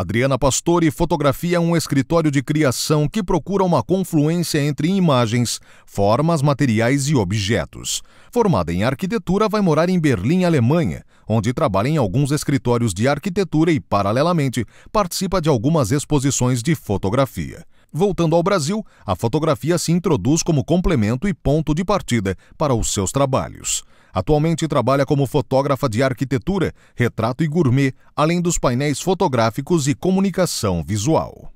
Adriana Pastore fotografia um escritório de criação que procura uma confluência entre imagens, formas, materiais e objetos. Formada em arquitetura, vai morar em Berlim, Alemanha, onde trabalha em alguns escritórios de arquitetura e, paralelamente, participa de algumas exposições de fotografia. Voltando ao Brasil, a fotografia se introduz como complemento e ponto de partida para os seus trabalhos. Atualmente trabalha como fotógrafa de arquitetura, retrato e gourmet, além dos painéis fotográficos e comunicação visual.